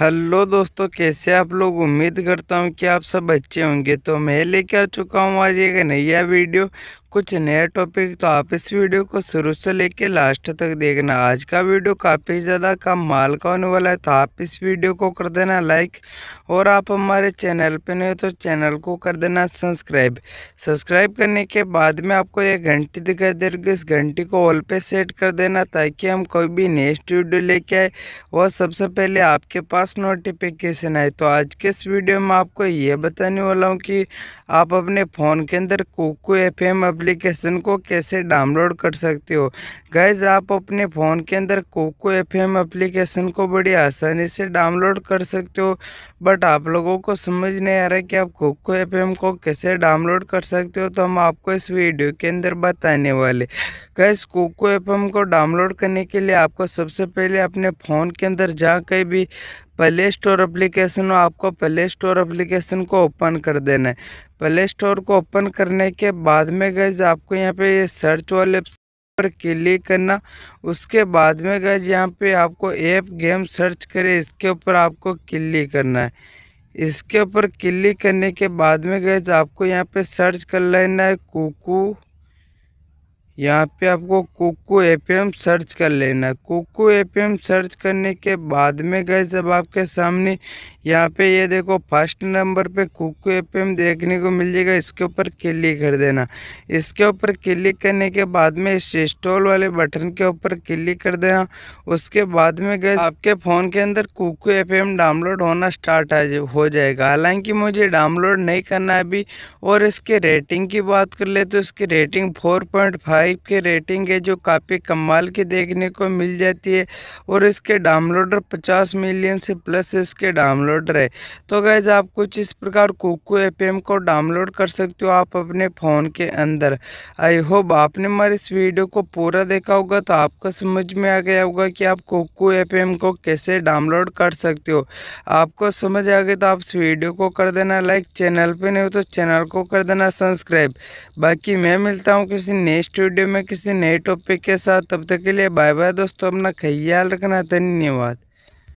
hello दोस्तों कैसे आप लोग उम्मीद करता हूँ कि आप सब अच्छे होंगे तो मैं लेके आ चुका हूँ आज एक नया वीडियो कुछ नए टॉपिक तो आप इस वीडियो को शुरू से लेकर लास्ट तक देखना आज का वीडियो काफ़ी ज़्यादा कम माल का होने वाला है तो आप इस वीडियो को कर देना लाइक और आप हमारे चैनल पर नहीं हो तो चैनल को कर देना सब्सक्राइब सब्सक्राइब करने के बाद में आपको एक घंटी दिखाई दे रही इस घंटी को ऑल पे सेट कर देना ताकि हम कोई भी नेक्स्ट वीडियो लेके आए और सबसे पहले आपके पास नोटिफिकेशन आए तो आज के इस वीडियो में आपको ये बताने वाला हूँ कि आप अपने फ़ोन के अंदर कोको एफ एम एप्लीकेशन को कैसे डाउनलोड कर सकते हो गैज़ आप अपने फ़ोन के अंदर कोको एफ एम एप्लीकेशन को बड़ी आसानी से डाउनलोड कर सकते हो बट आप लोगों को समझ नहीं आ रहा है कि आप कोको एफ एम को कैसे डाउनलोड कर सकते हो तो हम आपको इस वीडियो के अंदर बताने वाले गैस कोको एफ एम को डाउनलोड करने के लिए आपको सबसे पहले अपने फ़ोन के अंदर जहाँ कहीं भी प्ले स्टोर एप्लीकेशन हो आपको प्ले स्टोर एप्लीकेशन को ओपन कर देना है प्ले स्टोर को ओपन करने के बाद में गए आपको यहाँ पे ये सर्च वाले पर क्लिक करना उसके बाद में गए यहाँ पे आपको ऐप गेम सर्च करे इसके ऊपर आपको क्लिक करना है इसके ऊपर क्लिक करने के बाद में गए आपको यहाँ पे सर्च कर लेना है कुकू यहाँ पे आपको कोको एफएम सर्च कर लेना कोको एफएम सर्च करने के बाद में गए जब आपके सामने यहाँ पे ये देखो फर्स्ट नंबर पे कोको एफएम देखने को मिल जाएगा इसके ऊपर क्लिक कर देना इसके ऊपर क्लिक करने के बाद में इस इंस्टॉल वाले बटन के ऊपर क्लिक कर देना उसके बाद में गए आपके फ़ोन के अंदर कोको एफ डाउनलोड होना स्टार्ट हो जाएगा हालांकि मुझे डाउनलोड नहीं करना अभी और इसके रेटिंग की बात कर ले तो इसकी rating four point five five की रेटिंग है जो काफ़ी कमाल की देखने को मिल जाती है और इसके डाउनलोडर पचास मिलियन से प्लस इसके डाउनलोडर है तो गैज़ आप कुछ इस प्रकार कोको एफ को डाउनलोड कर सकते हो आप अपने फ़ोन के अंदर आई होप आपने हमारे इस वीडियो को पूरा देखा होगा तो आपको समझ में आ गया होगा कि आप कोको एफ को कैसे डाउनलोड कर सकते हो आपको समझ आ गया तो आप इस वीडियो को कर देना लाइक चैनल पर नहीं हो तो चैनल को कर देना सब्सक्राइब बाकी मैं मिलता हूँ किसी नेक्स्ट वीडियो वीडियो में किसी नए टॉपिक के साथ तब तक के लिए बाय बाय दोस्तों अपना ख्याल रखना धन्यवाद